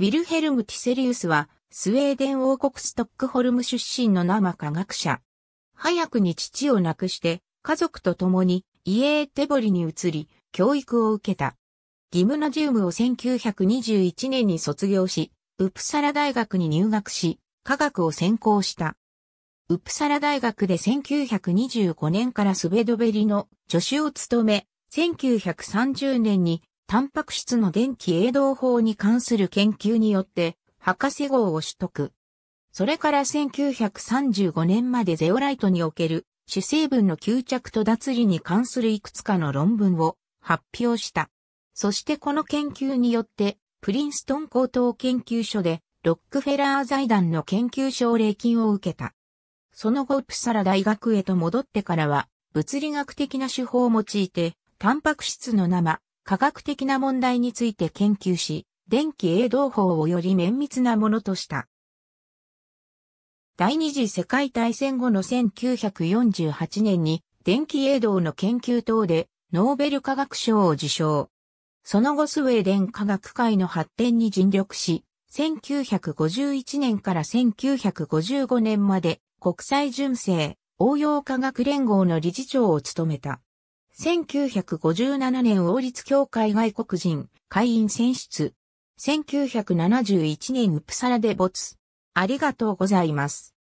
ウィルヘルム・ティセリウスは、スウェーデン王国ストックホルム出身の生科学者。早くに父を亡くして、家族と共に、イエーテボリに移り、教育を受けた。ギムナジウムを1921年に卒業し、ウプサラ大学に入学し、科学を専攻した。ウプサラ大学で1925年からスベドベリの助手を務め、1930年にタンパク質の電気栄動法に関する研究によって、博士号を取得。それから1935年までゼオライトにおける主成分の吸着と脱離に関するいくつかの論文を発表した。そしてこの研究によって、プリンストン高等研究所でロックフェラー財団の研究奨励金を受けた。その後プサラ大学へと戻ってからは、物理学的な手法を用いて、タンパク質の生、科学的な問題について研究し、電気営動法をより綿密なものとした。第二次世界大戦後の1948年に電気営動の研究等でノーベル化学賞を受賞。その後スウェーデン科学界の発展に尽力し、1951年から1955年まで国際純正応用科学連合の理事長を務めた。1957年王立協会外国人会員選出。1971年ウプサラで没。ありがとうございます。